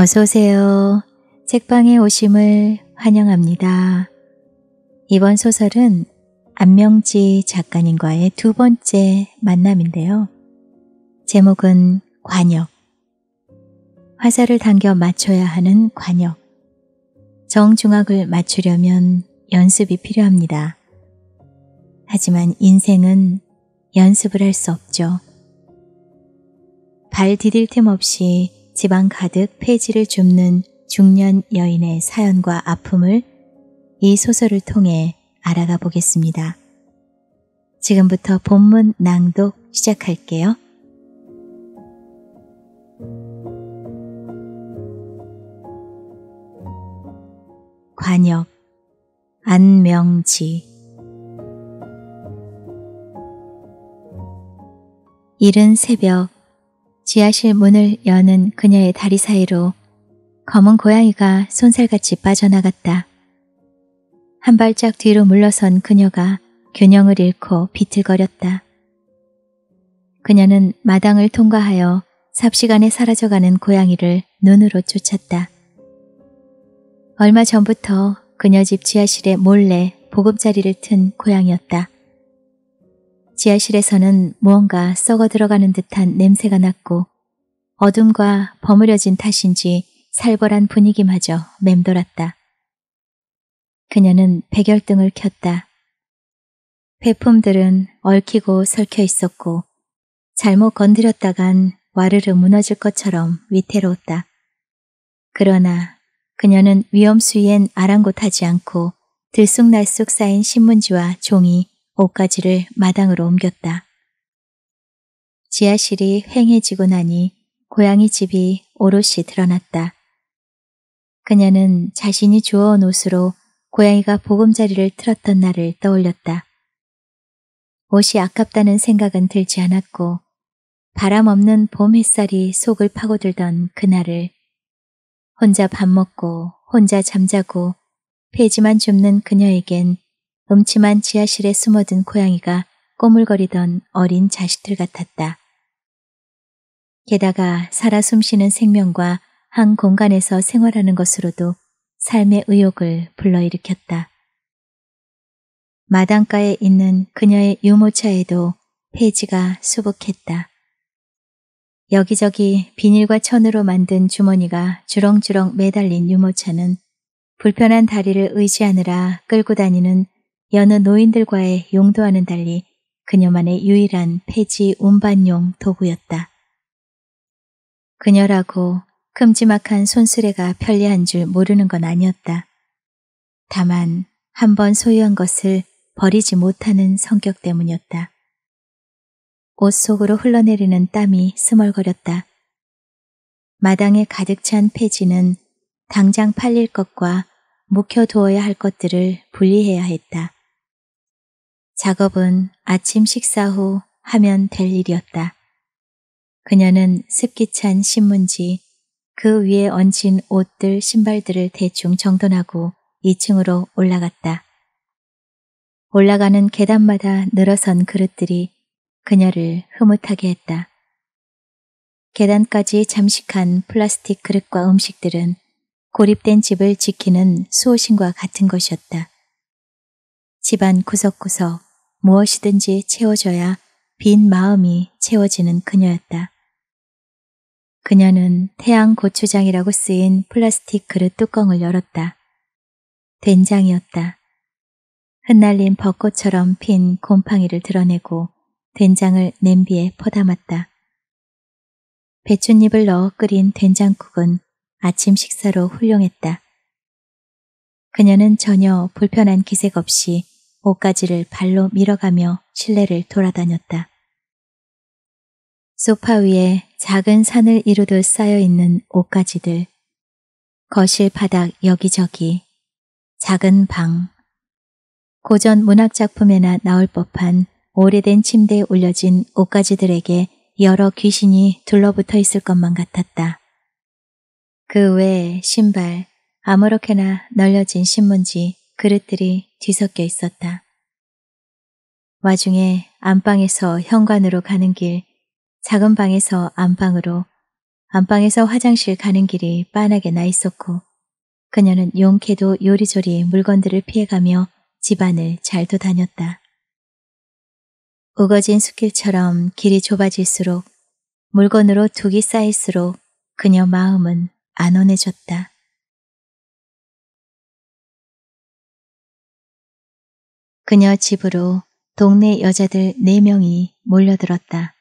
어서오세요. 책방에 오심을 환영합니다. 이번 소설은 안명지 작가님과의 두 번째 만남인데요. 제목은 관역. 화살을 당겨 맞춰야 하는 관역. 정중학을 맞추려면 연습이 필요합니다. 하지만 인생은 연습을 할 수 없죠. 발 디딜 틈 없이 지방 가득 폐지를 줍는 중년 여인의 사연과 아픔을 이 소설을 통해 알아가 보겠습니다. 지금부터 본문 낭독 시작할게요. 관역 안명지 이른 새벽 지하실 문을 여는 그녀의 다리 사이로 검은 고양이가 손살같이 빠져나갔다. 한 발짝 뒤로 물러선 그녀가 균형을 잃고 비틀거렸다. 그녀는 마당을 통과하여 삽시간에 사라져가는 고양이를 눈으로 쫓았다. 얼마 전부터 그녀 집 지하실에 몰래 보금자리를 튼 고양이였다. 지하실에서는 무언가 썩어 들어가는 듯한 냄새가 났고 어둠과 버무려진 탓인지 살벌한 분위기마저 맴돌았다. 그녀는 백열등을 켰다. 배품들은 얽히고 설켜 있었고 잘못 건드렸다간 와르르 무너질 것처럼 위태로웠다. 그러나 그녀는 위험수위엔 아랑곳하지 않고 들쑥날쑥 쌓인 신문지와 종이 옷가지를 마당으로 옮겼다. 지하실이 휑해지고 나니 고양이 집이 오롯이 드러났다. 그녀는 자신이 주워온 옷으로 고양이가 보금자리를 틀었던 날을 떠올렸다. 옷이 아깝다는 생각은 들지 않았고 바람 없는 봄 햇살이 속을 파고들던 그날을 혼자 밥 먹고 혼자 잠자고 폐지만 줍는 그녀에겐 음침한 지하실에 숨어든 고양이가 꼬물거리던 어린 자식들 같았다. 게다가 살아 숨쉬는 생명과 한 공간에서 생활하는 것으로도 삶의 의욕을 불러일으켰다. 마당가에 있는 그녀의 유모차에도 폐지가 수북했다. 여기저기 비닐과 천으로 만든 주머니가 주렁주렁 매달린 유모차는 불편한 다리를 의지하느라 끌고 다니는 여느 노인들과의 용도와는 달리 그녀만의 유일한 폐지 운반용 도구였다. 그녀라고 큼지막한 손수레가 편리한 줄 모르는 건 아니었다. 다만 한 번 소유한 것을 버리지 못하는 성격 때문이었다. 옷 속으로 흘러내리는 땀이 스멀거렸다. 마당에 가득 찬 폐지는 당장 팔릴 것과 묵혀두어야 할 것들을 분리해야 했다. 작업은 아침 식사 후 하면 될 일이었다. 그녀는 습기찬 신문지, 그 위에 얹힌 옷들, 신발들을 대충 정돈하고 2층으로 올라갔다. 올라가는 계단마다 늘어선 그릇들이 그녀를 흐뭇하게 했다. 계단까지 잠식한 플라스틱 그릇과 음식들은 고립된 집을 지키는 수호신과 같은 것이었다. 집안 구석구석 무엇이든지 채워줘야 빈 마음이 채워지는 그녀였다. 그녀는 태양 고추장이라고 쓰인 플라스틱 그릇 뚜껑을 열었다. 된장이었다. 흩날린 벚꽃처럼 핀 곰팡이를 드러내고 된장을 냄비에 퍼담았다. 배춧잎을 넣어 끓인 된장국은 아침 식사로 훌륭했다. 그녀는 전혀 불편한 기색 없이 옷가지를 발로 밀어가며 실내를 돌아다녔다. 소파 위에 작은 산을 이루듯 쌓여있는 옷가지들, 거실 바닥 여기저기, 작은 방, 고전 문학작품에나 나올 법한 오래된 침대에 올려진 옷가지들에게 여러 귀신이 둘러붙어 있을 것만 같았다. 그 외에 신발, 아무렇게나 널려진 신문지, 그릇들이 뒤섞여 있었다. 와중에 안방에서 현관으로 가는 길, 작은 방에서 안방으로, 안방에서 화장실 가는 길이 빤하게 나 있었고 그녀는 용케도 요리조리 물건들을 피해가며 집안을 잘 도다녔다. 우거진 숲길처럼 길이 좁아질수록 물건으로 두기 쌓일수록 그녀 마음은 안온해졌다. 그녀 집으로 동네 여자들 4명이 몰려들었다.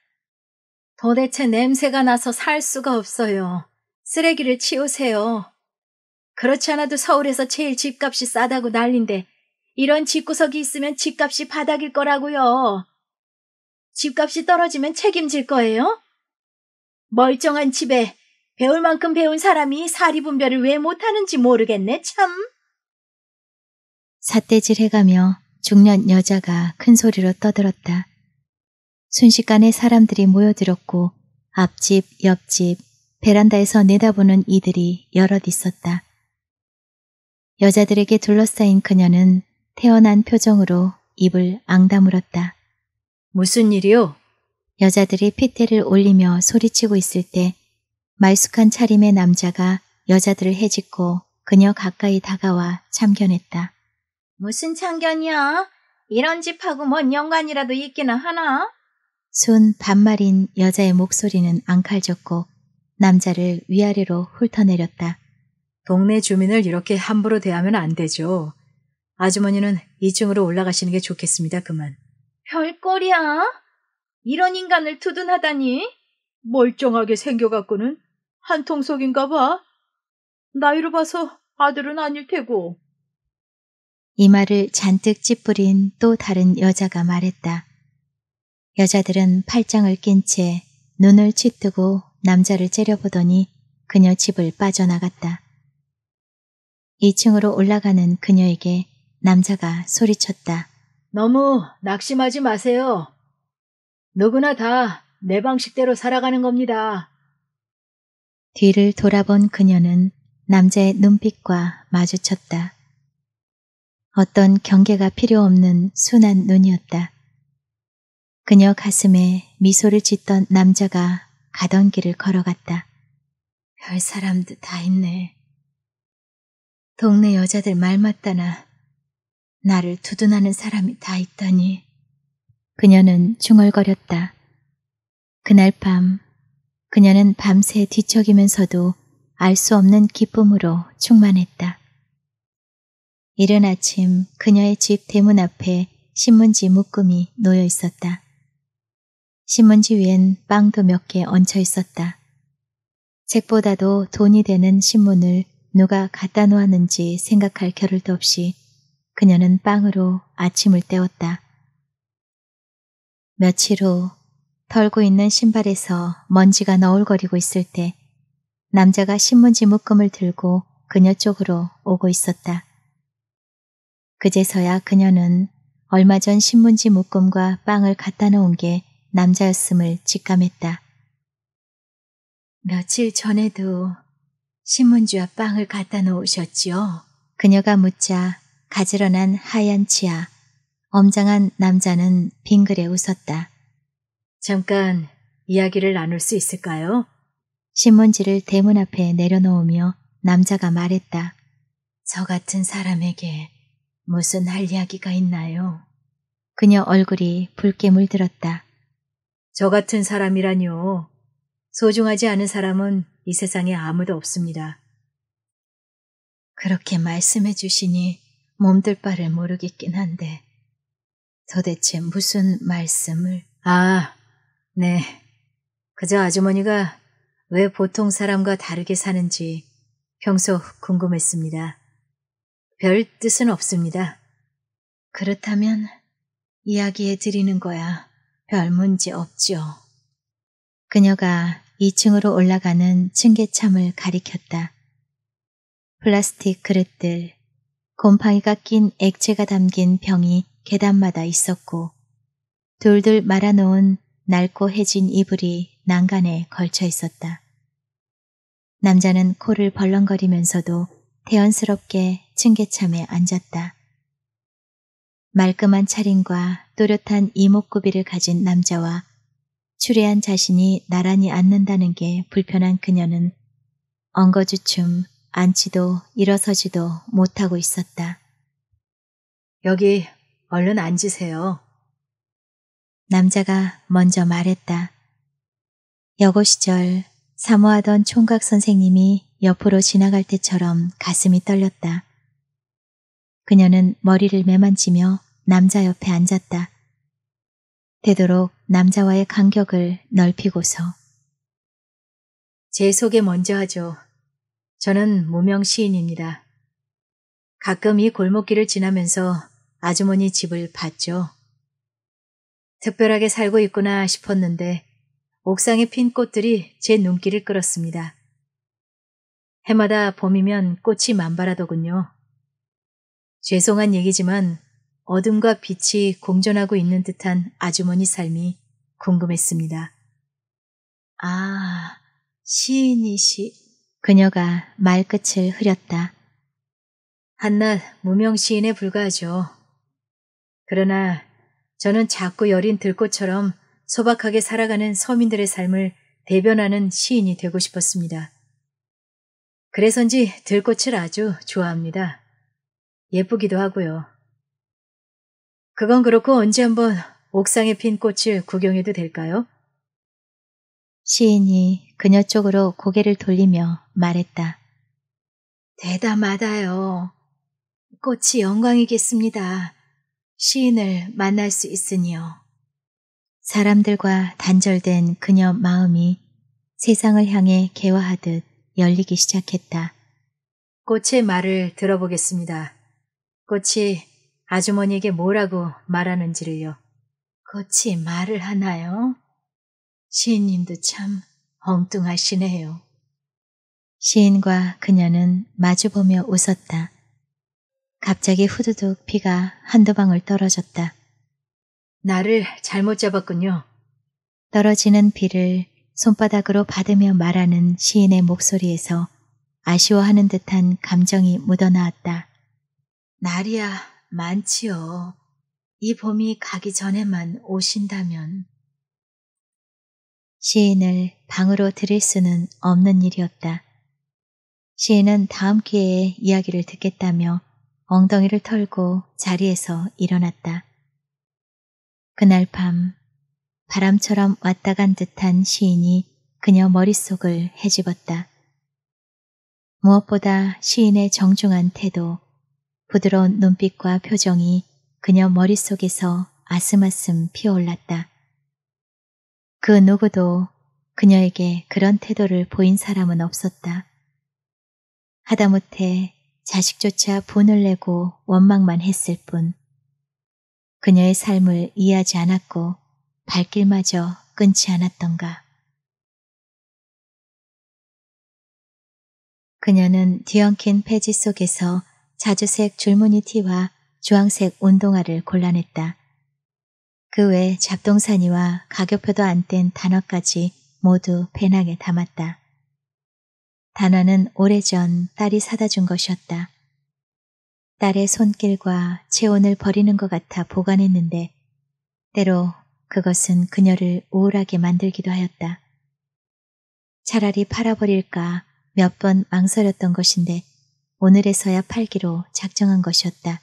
도대체 냄새가 나서 살 수가 없어요. 쓰레기를 치우세요. 그렇지 않아도 서울에서 제일 집값이 싸다고 난린데 이런 집구석이 있으면 집값이 바닥일 거라고요. 집값이 떨어지면 책임질 거예요? 멀쩡한 집에 배울 만큼 배운 사람이 사리 분별을 왜 못하는지 모르겠네, 참. 삿대질 해가며 중년 여자가 큰 소리로 떠들었다. 순식간에 사람들이 모여들었고 앞집, 옆집, 베란다에서 내다보는 이들이 여럿 있었다. 여자들에게 둘러싸인 그녀는 태어난 표정으로 입을 앙다물었다. 무슨 일이요? 여자들이 피테를 올리며 소리치고 있을 때 말숙한 차림의 남자가 여자들을 해집고 그녀 가까이 다가와 참견했다. 무슨 참견이야? 이런 집하고 뭔 연관이라도 있기는 하나? 순 반말인 여자의 목소리는 앙칼졌고 남자를 위아래로 훑어내렸다. 동네 주민을 이렇게 함부로 대하면 안 되죠. 아주머니는 2층으로 올라가시는 게 좋겠습니다, 그만. 별꼴이야? 이런 인간을 두둔하다니? 멀쩡하게 생겨갖고는 한통속인가 봐. 나이로 봐서 아들은 아닐 테고. 이 말을 잔뜩 찌푸린 또 다른 여자가 말했다. 여자들은 팔짱을 낀 채 눈을 치뜨고 남자를 째려보더니 그녀 집을 빠져나갔다. 2층으로 올라가는 그녀에게 남자가 소리쳤다. 너무 낙심하지 마세요. 누구나 다 내 방식대로 살아가는 겁니다. 뒤를 돌아본 그녀는 남자의 눈빛과 마주쳤다. 어떤 경계가 필요 없는 순한 눈이었다. 그녀 가슴에 미소를 짓던 남자가 가던 길을 걸어갔다. 별 사람도 다 있네. 동네 여자들 말 맞다나 나를 두둔하는 사람이 다 있다니. 그녀는 중얼거렸다. 그날 밤 그녀는 밤새 뒤척이면서도 알 수 없는 기쁨으로 충만했다. 이른 아침 그녀의 집 대문 앞에 신문지 묶음이 놓여 있었다. 신문지 위엔 빵도 몇 개 얹혀 있었다. 책보다도 돈이 되는 신문을 누가 갖다 놓았는지 생각할 겨를도 없이 그녀는 빵으로 아침을 때웠다. 며칠 후 털고 있는 신발에서 먼지가 너울거리고 있을 때 남자가 신문지 묶음을 들고 그녀 쪽으로 오고 있었다. 그제서야 그녀는 얼마 전 신문지 묶음과 빵을 갖다 놓은 게 남자였음을 직감했다. 며칠 전에도 신문지와 빵을 갖다 놓으셨지요? 그녀가 묻자 가지런한 하얀 치아, 엄장한 남자는 빙그레 웃었다. 잠깐 이야기를 나눌 수 있을까요? 신문지를 대문 앞에 내려놓으며 남자가 말했다. 저 같은 사람에게 무슨 할 이야기가 있나요? 그녀 얼굴이 붉게 물들었다. 저 같은 사람이라뇨. 소중하지 않은 사람은 이 세상에 아무도 없습니다. 그렇게 말씀해 주시니 몸둘 바를 모르겠긴 한데 도대체 무슨 말씀을... 아, 네. 그저 아주머니가 왜 보통 사람과 다르게 사는지 평소 궁금했습니다. 별 뜻은 없습니다. 그렇다면 이야기해 드리는 거야 별 문제 없지요. 그녀가 2층으로 올라가는 층계참을 가리켰다. 플라스틱 그릇들, 곰팡이가 낀 액체가 담긴 병이 계단마다 있었고 둘둘 말아놓은 낡고 해진 이불이 난간에 걸쳐 있었다. 남자는 코를 벌렁거리면서도 태연스럽게 층계참에 앉았다. 말끔한 차림과 또렷한 이목구비를 가진 남자와 추레한 자신이 나란히 앉는다는 게 불편한 그녀는 엉거주춤 앉지도 일어서지도 못하고 있었다. 여기 얼른 앉으세요. 남자가 먼저 말했다. 여고 시절 사모하던 총각 선생님이 옆으로 지나갈 때처럼 가슴이 떨렸다. 그녀는 머리를 매만치며 남자 옆에 앉았다. 되도록 남자와의 간격을 넓히고서 제 소개 먼저 하죠. 저는 무명 시인입니다. 가끔 이 골목길을 지나면서 아주머니 집을 봤죠. 특별하게 살고 있구나 싶었는데 옥상에 핀 꽃들이 제 눈길을 끌었습니다. 해마다 봄이면 꽃이 만발하더군요. 죄송한 얘기지만 어둠과 빛이 공존하고 있는 듯한 아주머니 삶이 궁금했습니다. 아, 시인이시. 그녀가 말끝을 흐렸다. 한낱 무명 시인에 불과하죠. 그러나 저는 작고 여린 들꽃처럼 소박하게 살아가는 서민들의 삶을 대변하는 시인이 되고 싶었습니다. 그래서인지 들꽃을 아주 좋아합니다. 예쁘기도 하고요. 그건 그렇고 언제 한번 옥상에 핀 꽃을 구경해도 될까요? 시인이 그녀 쪽으로 고개를 돌리며 말했다. 대담하다요. 꽃이 영광이겠습니다. 시인을 만날 수 있으니요. 사람들과 단절된 그녀 마음이 세상을 향해 개화하듯 열리기 시작했다. 꽃의 말을 들어보겠습니다. 꽃이 아주머니에게 뭐라고 말하는지를요. 꽃이 말을 하나요? 시인님도 참 엉뚱하시네요. 시인과 그녀는 마주보며 웃었다. 갑자기 후두둑 비가 한두 방울 떨어졌다. 나를 잘못 잡았군요. 떨어지는 비를 손바닥으로 받으며 말하는 시인의 목소리에서 아쉬워하는 듯한 감정이 묻어나왔다. 날이야 많지요. 이 봄이 가기 전에만 오신다면. 시인을 방으로 들일 수는 없는 일이었다. 시인은 다음 기회에 이야기를 듣겠다며 엉덩이를 털고 자리에서 일어났다. 그날 밤 바람처럼 왔다 간 듯한 시인이 그녀 머릿속을 헤집었다. 무엇보다 시인의 정중한 태도, 부드러운 눈빛과 표정이 그녀 머릿속에서 아슴아슴 피어올랐다. 그 누구도 그녀에게 그런 태도를 보인 사람은 없었다. 하다못해 자식조차 분을 내고 원망만 했을 뿐 그녀의 삶을 이해하지 않았고 발길마저 끊지 않았던가. 그녀는 뒤엉킨 폐지 속에서 자주색 줄무늬 티와 주황색 운동화를 골라냈다. 그 외 잡동사니와 가격표도 안 뗀 단어까지 모두 배낭에 담았다. 단어는 오래전 딸이 사다 준 것이었다. 딸의 손길과 체온을 버리는 것 같아 보관했는데 때로 그것은 그녀를 우울하게 만들기도 하였다. 차라리 팔아버릴까 몇 번 망설였던 것인데 오늘에서야 팔기로 작정한 것이었다.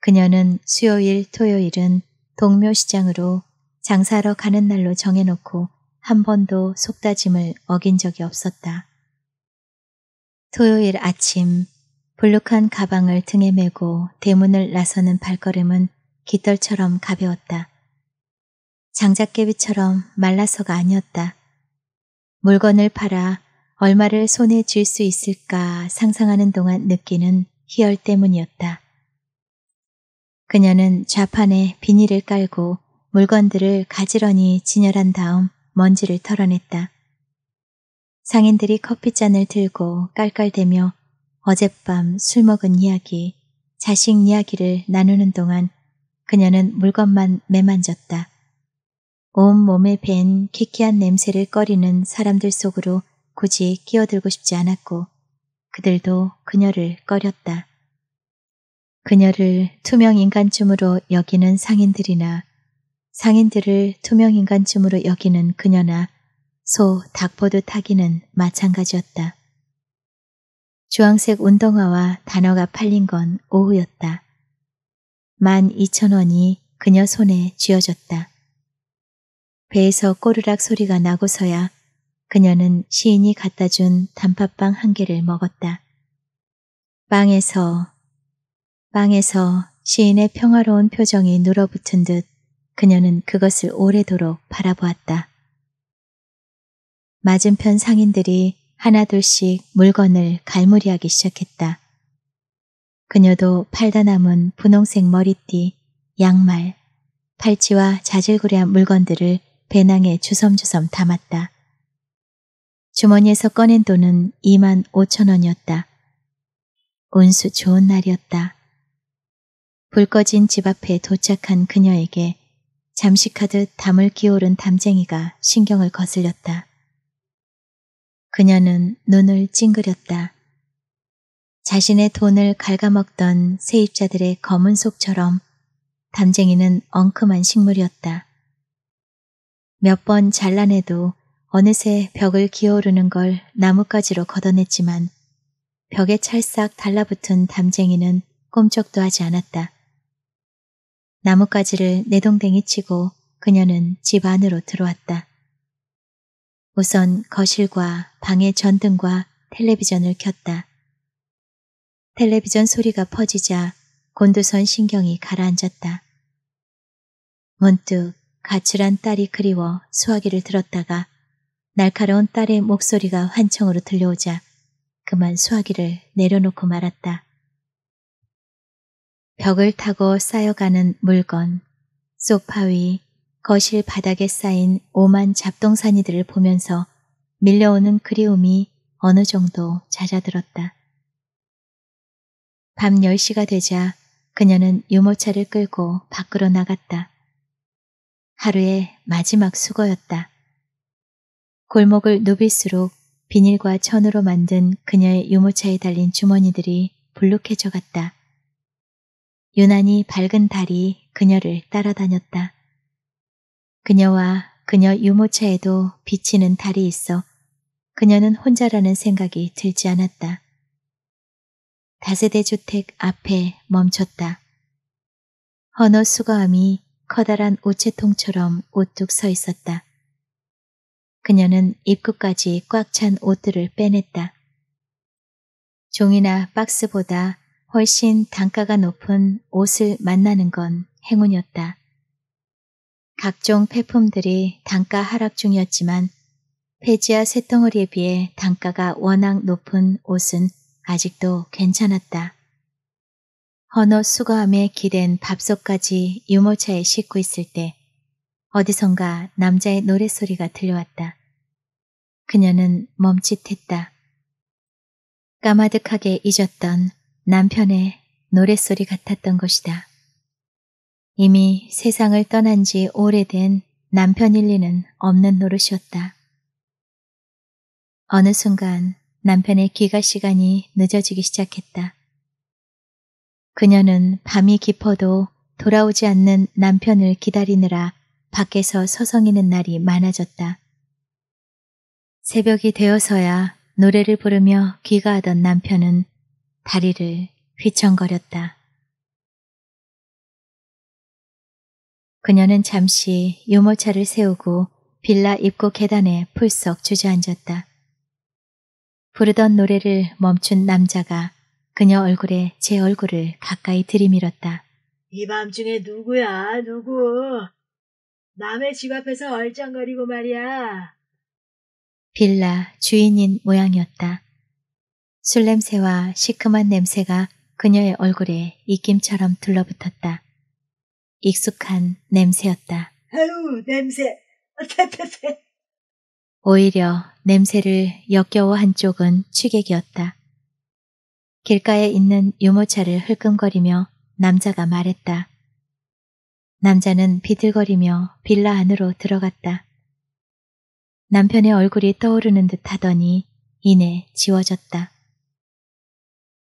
그녀는 수요일, 토요일은 동묘시장으로 장사하러 가는 날로 정해놓고 한 번도 속다짐을 어긴 적이 없었다. 토요일 아침 불룩한 가방을 등에 메고 대문을 나서는 발걸음은 깃털처럼 가벼웠다. 장작개비처럼 말라서가 아니었다. 물건을 팔아 얼마를 손에 쥘 수 있을까 상상하는 동안 느끼는 희열 때문이었다. 그녀는 좌판에 비닐을 깔고 물건들을 가지런히 진열한 다음 먼지를 털어냈다. 상인들이 커피잔을 들고 깔깔대며 어젯밤 술 먹은 이야기, 자식 이야기를 나누는 동안 그녀는 물건만 매만졌다. 온몸에 밴 키키한 냄새를 꺼리는 사람들 속으로 굳이 끼어들고 싶지 않았고 그들도 그녀를 꺼렸다. 그녀를 투명인간쯤으로 여기는 상인들이나 상인들을 투명인간쯤으로 여기는 그녀나 소, 닭보듯하기는 마찬가지였다. 주황색 운동화와 단어가 팔린 건 오후였다. 만 이천 원이 그녀 손에 쥐어졌다. 배에서 꼬르락 소리가 나고서야 그녀는 시인이 갖다 준 단팥빵 한 개를 먹었다. 빵에서, 빵에서 시인의 평화로운 표정이 눌어붙은 듯 그녀는 그것을 오래도록 바라보았다. 맞은편 상인들이 하나둘씩 물건을 갈무리하기 시작했다. 그녀도 팔다 남은 분홍색 머리띠, 양말, 팔찌와 자질구레한 물건들을 배낭에 주섬주섬 담았다. 주머니에서 꺼낸 돈은 2만 5천 원이었다. 운수 좋은 날이었다. 불 꺼진 집 앞에 도착한 그녀에게 잠식하듯 담을 기울은 담쟁이가 신경을 거슬렸다. 그녀는 눈을 찡그렸다. 자신의 돈을 갉아먹던 세입자들의 검은 속처럼 담쟁이는 엉큼한 식물이었다. 몇 번 잘라내도 어느새 벽을 기어오르는 걸 나뭇가지로 걷어냈지만 벽에 찰싹 달라붙은 담쟁이는 꼼짝도 하지 않았다. 나뭇가지를 내동댕이 치고 그녀는 집 안으로 들어왔다. 우선 거실과 방의 전등과 텔레비전을 켰다. 텔레비전 소리가 퍼지자 곤두선 신경이 가라앉았다. 문득 가출한 딸이 그리워 수화기를 들었다가 날카로운 딸의 목소리가 환청으로 들려오자 그만 수화기를 내려놓고 말았다. 벽을 타고 쌓여가는 물건, 소파 위, 거실 바닥에 쌓인 오만 잡동사니들을 보면서 밀려오는 그리움이 어느 정도 잦아들었다. 밤 10시가 되자 그녀는 유모차를 끌고 밖으로 나갔다. 하루의 마지막 수거였다. 골목을 누빌수록 비닐과 천으로 만든 그녀의 유모차에 달린 주머니들이 불룩해져 갔다. 유난히 밝은 달이 그녀를 따라다녔다. 그녀와 그녀 유모차에도 비치는 달이 있어 그녀는 혼자라는 생각이 들지 않았다. 다세대 주택 앞에 멈췄다. 헌어 수거함이 커다란 오채통처럼 우뚝 서 있었다. 그녀는 입구까지 꽉 찬 옷들을 빼냈다. 종이나 박스보다 훨씬 단가가 높은 옷을 만나는 건 행운이었다. 각종 폐품들이 단가 하락 중이었지만 페지아 새덩어리에 비해 단가가 워낙 높은 옷은 아직도 괜찮았다. 헌어 수거함에 기댄 밥솥까지 유모차에 싣고 있을 때 어디선가 남자의 노랫소리가 들려왔다. 그녀는 멈칫했다. 까마득하게 잊었던 남편의 노랫소리 같았던 것이다. 이미 세상을 떠난 지 오래된 남편일 리는 없는 노릇이었다. 어느 순간 남편의 귀가 시간이 늦어지기 시작했다. 그녀는 밤이 깊어도 돌아오지 않는 남편을 기다리느라 밖에서 서성이는 날이 많아졌다. 새벽이 되어서야 노래를 부르며 귀가하던 남편은 다리를 휘청거렸다. 그녀는 잠시 유모차를 세우고 빌라 입구 계단에 풀썩 주저앉았다. 부르던 노래를 멈춘 남자가 그녀 얼굴에 제 얼굴을 가까이 들이밀었다. 이 밤중에 누구야, 누구? 남의 집 앞에서 얼쩡거리고 말이야. 빌라 주인인 모양이었다. 술 냄새와 시큼한 냄새가 그녀의 얼굴에 입김처럼 둘러붙었다. 익숙한 냄새였다. 아유, 냄새. 태태태. 오히려 냄새를 역겨워한 쪽은 취객이었다. 길가에 있는 유모차를 흘끔거리며 남자가 말했다. 남자는 비틀거리며 빌라 안으로 들어갔다. 남편의 얼굴이 떠오르는 듯 하더니 이내 지워졌다.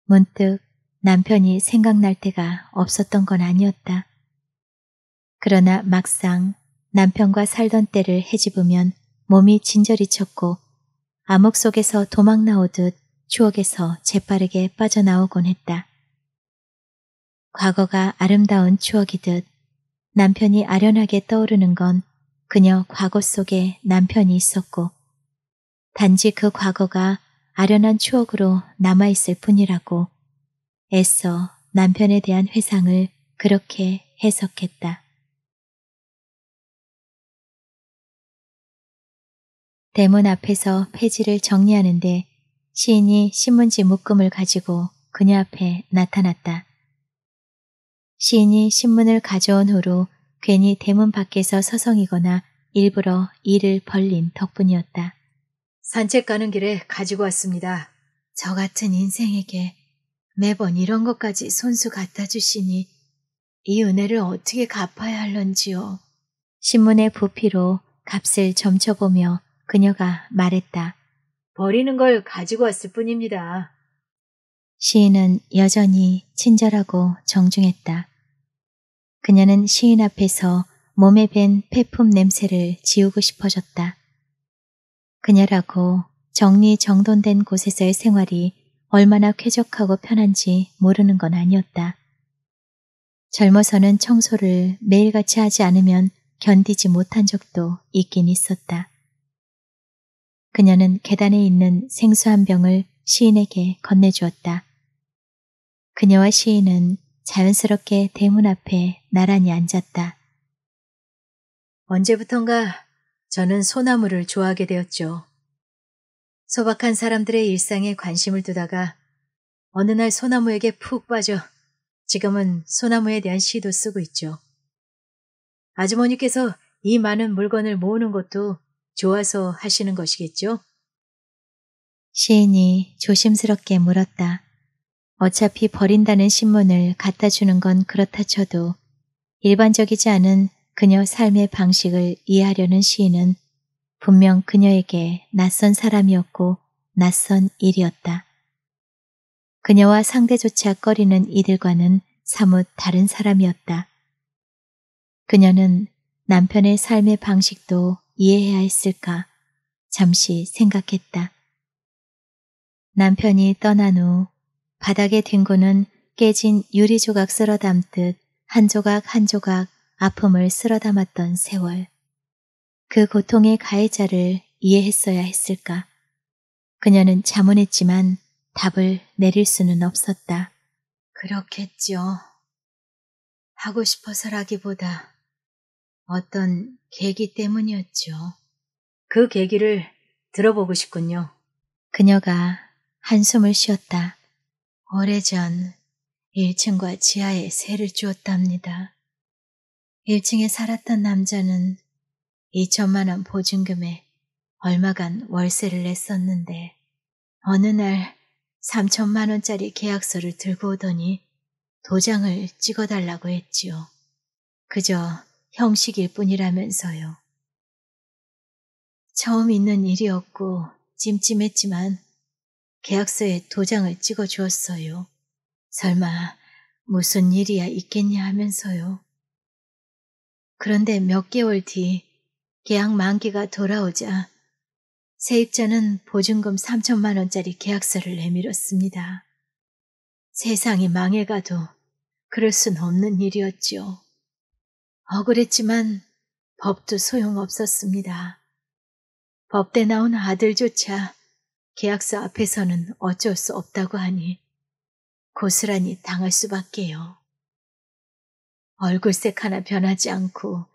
문득 남편이 생각날 때가 없었던 건 아니었다. 그러나 막상 남편과 살던 때를 헤집으면 몸이 진저리 쳤고 암흑 속에서 도망 나오듯 추억에서 재빠르게 빠져나오곤 했다. 과거가 아름다운 추억이듯 남편이 아련하게 떠오르는 건 그녀 과거 속에 남편이 있었고 단지 그 과거가 아련한 추억으로 남아있을 뿐이라고 애써 남편에 대한 회상을 그렇게 해석했다. 대문 앞에서 폐지를 정리하는데 시인이 신문지 묶음을 가지고 그녀 앞에 나타났다. 시인이 신문을 가져온 후로 괜히 대문 밖에서 서성이거나 일부러 일을 벌린 덕분이었다. 산책 가는 길에 가지고 왔습니다. 저 같은 인생에게 매번 이런 것까지 손수 갖다 주시니 이 은혜를 어떻게 갚아야 할런지요. 신문의 부피로 값을 점쳐보며 그녀가 말했다. 버리는 걸 가지고 왔을 뿐입니다. 시인은 여전히 친절하고 정중했다. 그녀는 시인 앞에서 몸에 밴 폐품 냄새를 지우고 싶어졌다. 그녀라고 정리정돈된 곳에서의 생활이 얼마나 쾌적하고 편한지 모르는 건 아니었다. 젊어서는 청소를 매일같이 하지 않으면 견디지 못한 적도 있긴 있었다. 그녀는 계단에 있는 생수 한 병을 시인에게 건네주었다. 그녀와 시인은 자연스럽게 대문 앞에 나란히 앉았다. 언제부턴가 저는 소나무를 좋아하게 되었죠. 소박한 사람들의 일상에 관심을 두다가 어느 날 소나무에게 푹 빠져 지금은 소나무에 대한 시도 쓰고 있죠. 아주머니께서 이 많은 물건을 모으는 것도 좋아서 하시는 것이겠죠? 시인이 조심스럽게 물었다. 어차피 버린다는 신문을 갖다 주는 건 그렇다 쳐도 일반적이지 않은 그녀 삶의 방식을 이해하려는 시인은 분명 그녀에게 낯선 사람이었고 낯선 일이었다. 그녀와 상대조차 꺼리는 이들과는 사뭇 다른 사람이었다. 그녀는 남편의 삶의 방식도 이해해야 했을까 잠시 생각했다. 남편이 떠난 후 바닥에 뒹구는 깨진 유리 조각 쓸어 담듯 한 조각 한 조각 아픔을 쓸어 담았던 세월. 그 고통의 가해자를 이해했어야 했을까. 그녀는 자문했지만 답을 내릴 수는 없었다. 그렇겠죠 하고 싶어서라기보다 어떤 계기 때문이었죠. 그 계기를 들어보고 싶군요. 그녀가 한숨을 쉬었다. 오래전 1층과 지하에 새를 주었답니다. 1층에 살았던 남자는 2천만 원 보증금에 얼마간 월세를 냈었는데 어느 날 3천만 원짜리 계약서를 들고 오더니 도장을 찍어달라고 했지요. 그저 형식일 뿐이라면서요. 처음 있는 일이었고 찜찜했지만 계약서에 도장을 찍어 주었어요. 설마 무슨 일이야 있겠냐 하면서요. 그런데 몇 개월 뒤 계약 만기가 돌아오자 세입자는 보증금 3천만 원짜리 계약서를 내밀었습니다. 세상이 망해가도 그럴 순 없는 일이었지요. 억울했지만 법도 소용없었습니다. 법대 나온 아들조차 계약서 앞에서는 어쩔 수 없다고 하니 고스란히 당할 수밖에요. 얼굴색 하나 변하지 않고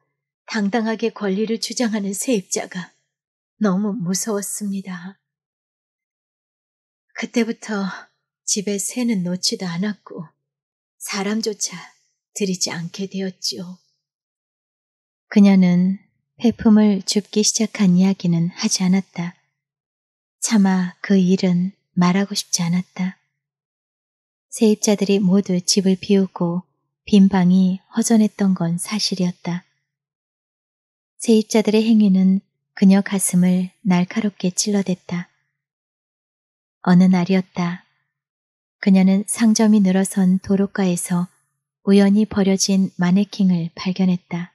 당당하게 권리를 주장하는 세입자가 너무 무서웠습니다. 그때부터 집에 새는 놓지도 않았고 사람조차 들이지 않게 되었지요. 그녀는 폐품을 줍기 시작한 이야기는 하지 않았다. 차마 그 일은 말하고 싶지 않았다. 세입자들이 모두 집을 비우고 빈 방이 허전했던 건 사실이었다. 세입자들의 행위는 그녀 가슴을 날카롭게 찔러댔다. 어느 날이었다. 그녀는 상점이 늘어선 도로가에서 우연히 버려진 마네킹을 발견했다.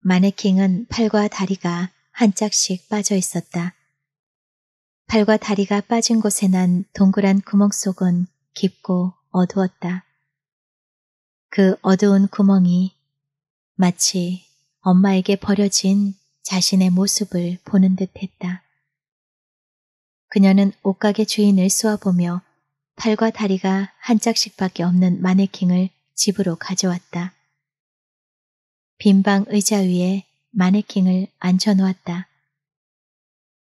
마네킹은 팔과 다리가 한 짝씩 빠져 있었다. 발과 다리가 빠진 곳에 난 동그란 구멍 속은 깊고 어두웠다. 그 어두운 구멍이 마치 엄마에게 버려진 자신의 모습을 보는 듯 했다. 그녀는 옷가게 주인을 쏘아보며 팔과 다리가 한 짝씩밖에 없는 마네킹을 집으로 가져왔다. 빈방 의자 위에 마네킹을 앉혀놓았다.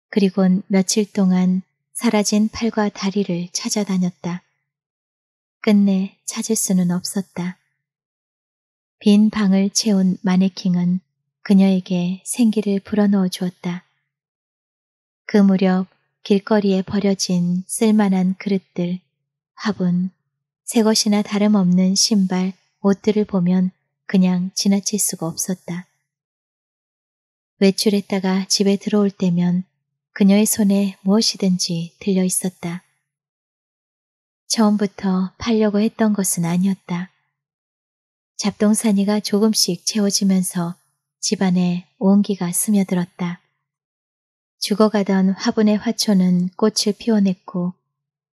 그리곤 며칠 동안 사라진 팔과 다리를 찾아다녔다. 끝내 찾을 수는 없었다. 빈 방을 채운 마네킹은 그녀에게 생기를 불어넣어 주었다. 그 무렵 길거리에 버려진 쓸만한 그릇들, 화분, 새 것이나 다름없는 신발, 옷들을 보면 그냥 지나칠 수가 없었다. 외출했다가 집에 들어올 때면 그녀의 손에 무엇이든지 들려 있었다. 처음부터 팔려고 했던 것은 아니었다. 잡동사니가 조금씩 채워지면서 집안에 온기가 스며들었다. 죽어가던 화분의 화초는 꽃을 피워냈고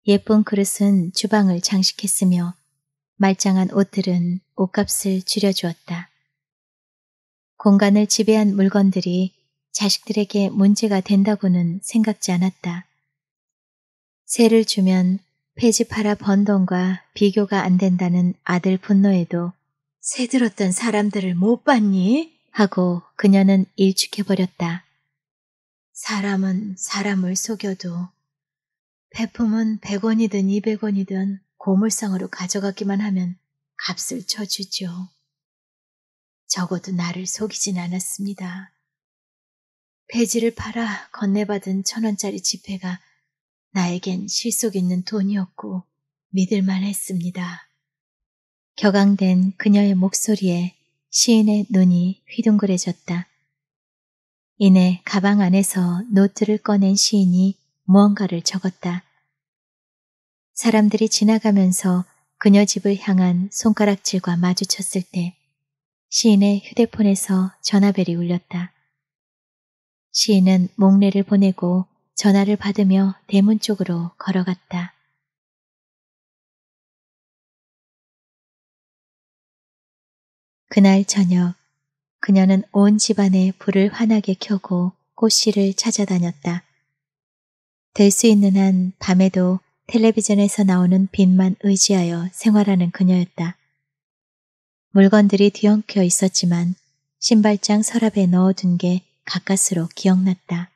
예쁜 그릇은 주방을 장식했으며 말짱한 옷들은 옷값을 줄여주었다. 공간을 지배한 물건들이 자식들에게 문제가 된다고는 생각지 않았다. 세를 주면 폐지하라번 돈과 비교가 안 된다는 아들 분노에도 새 들었던 사람들을 못 봤니? 하고 그녀는 일축해버렸다. 사람은 사람을 속여도 배품은 100원이든 200원이든 고물상으로 가져가기만 하면 값을 쳐주죠. 적어도 나를 속이진 않았습니다. 폐지를 팔아 건네받은 천 원짜리 지폐가 나에겐 실속 있는 돈이었고 믿을만 했습니다. 격앙된 그녀의 목소리에 시인의 눈이 휘둥그레졌다. 이내 가방 안에서 노트를 꺼낸 시인이 무언가를 적었다. 사람들이 지나가면서 그녀 집을 향한 손가락질과 마주쳤을 때 시인의 휴대폰에서 전화벨이 울렸다. 시인은 목례를 보내고 전화를 받으며 대문 쪽으로 걸어갔다. 그날 저녁 그녀는 온 집안에 불을 환하게 켜고 꽃씨를 찾아다녔다. 될 수 있는 한 밤에도 텔레비전에서 나오는 빛만 의지하여 생활하는 그녀였다. 물건들이 뒤엉켜 있었지만 신발장 서랍에 넣어둔 게 가까스로 기억났다.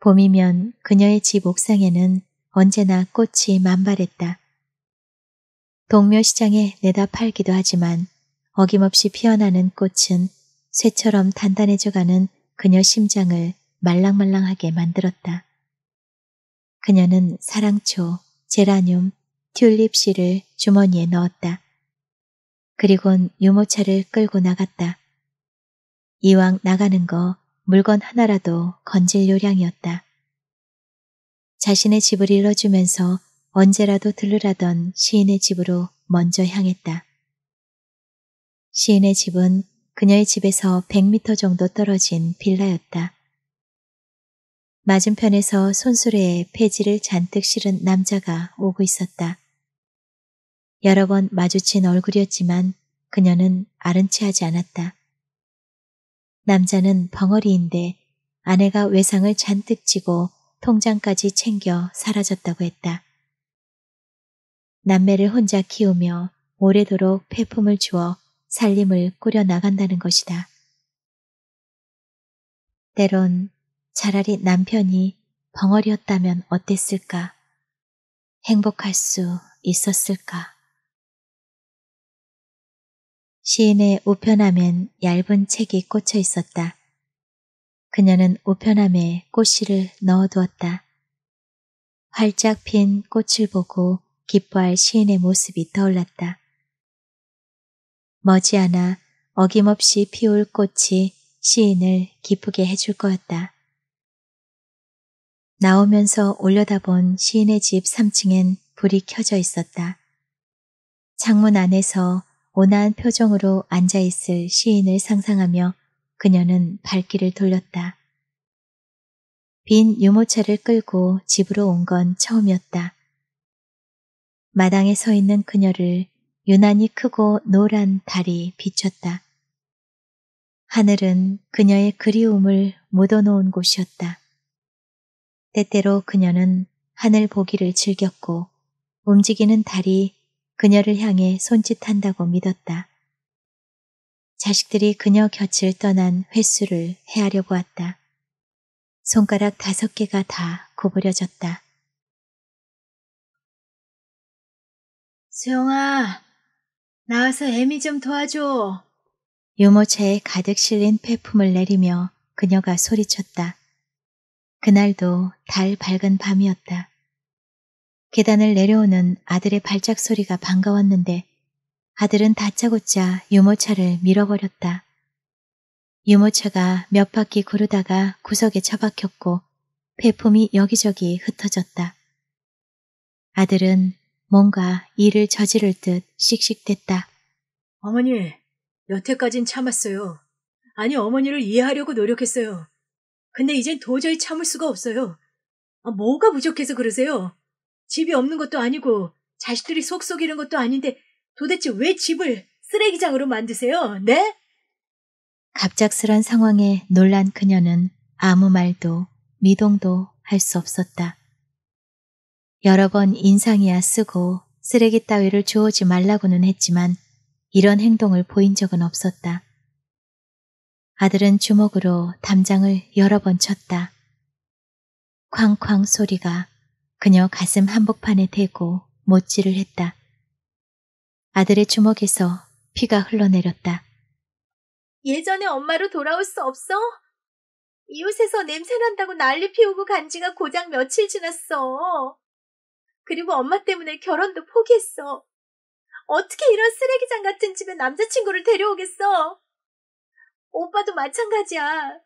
봄이면 그녀의 집 옥상에는 언제나 꽃이 만발했다. 동묘시장에 내다 팔기도 하지만 어김없이 피어나는 꽃은 쇠처럼 단단해져가는 그녀 심장을 말랑말랑하게 만들었다. 그녀는 사랑초, 제라늄, 튤립 씨를 주머니에 넣었다. 그리곤 유모차를 끌고 나갔다. 이왕 나가는 거 물건 하나라도 건질 요량이었다. 자신의 집을 일러주면서 언제라도 들르라던 시인의 집으로 먼저 향했다. 시인의 집은 그녀의 집에서 100m 정도 떨어진 빌라였다. 맞은편에서 손수레에 폐지를 잔뜩 실은 남자가 오고 있었다. 여러 번 마주친 얼굴이었지만 그녀는 아른치 하지 않았다. 남자는 벙어리인데 아내가 외상을 잔뜩 지고 통장까지 챙겨 사라졌다고 했다. 남매를 혼자 키우며 오래도록 폐품을 주어 살림을 꾸려나간다는 것이다. 때론 차라리 남편이 벙어리였다면 어땠을까? 행복할 수 있었을까? 시인의 우편함엔 얇은 책이 꽂혀 있었다. 그녀는 우편함에 꽃씨를 넣어두었다. 활짝 핀 꽃을 보고 기뻐할 시인의 모습이 떠올랐다. 머지않아 어김없이 피울 꽃이 시인을 기쁘게 해줄 거였다. 나오면서 올려다본 시인의 집 3층엔 불이 켜져 있었다. 창문 안에서 온화한 표정으로 앉아있을 시인을 상상하며 그녀는 발길을 돌렸다. 빈 유모차를 끌고 집으로 온 건 처음이었다. 마당에 서 있는 그녀를 유난히 크고 노란 달이 비쳤다. 하늘은 그녀의 그리움을 묻어놓은 곳이었다. 때때로 그녀는 하늘 보기를 즐겼고 움직이는 달이 그녀를 향해 손짓한다고 믿었다. 자식들이 그녀 곁을 떠난 횟수를 헤아려 고왔다 손가락 다섯 개가 다 구부려졌다. 수영아, 나와서 애미 좀 도와줘. 유모차에 가득 실린 폐품을 내리며 그녀가 소리쳤다. 그날도 달 밝은 밤이었다. 계단을 내려오는 아들의 발작 소리가 반가웠는데 아들은 다짜고짜 유모차를 밀어버렸다. 유모차가 몇 바퀴 구르다가 구석에 처박혔고 폐품이 여기저기 흩어졌다. 아들은 뭔가 일을 저지를 듯 씩씩댔다. 어머니, 여태까진 참았어요. 아니, 어머니를 이해하려고 노력했어요. 근데 이젠 도저히 참을 수가 없어요. 아, 뭐가 부족해서 그러세요? 집이 없는 것도 아니고 자식들이 속속이는 것도 아닌데 도대체 왜 집을 쓰레기장으로 만드세요? 네? 갑작스런 상황에 놀란 그녀는 아무 말도 미동도 할 수 없었다. 여러 번 인상이야 쓰고 쓰레기 따위를 주우지 말라고는 했지만 이런 행동을 보인 적은 없었다. 아들은 주먹으로 담장을 여러 번 쳤다. 쾅쾅 소리가 그녀 가슴 한복판에 대고 못질을 했다. 아들의 주먹에서 피가 흘러내렸다. 예전에 엄마로 돌아올 수 없어? 이웃에서 냄새난다고 난리 피우고 간 지가 고작 며칠 지났어. 그리고 엄마 때문에 결혼도 포기했어. 어떻게 이런 쓰레기장 같은 집에 남자친구를 데려오겠어? 오빠도 마찬가지야.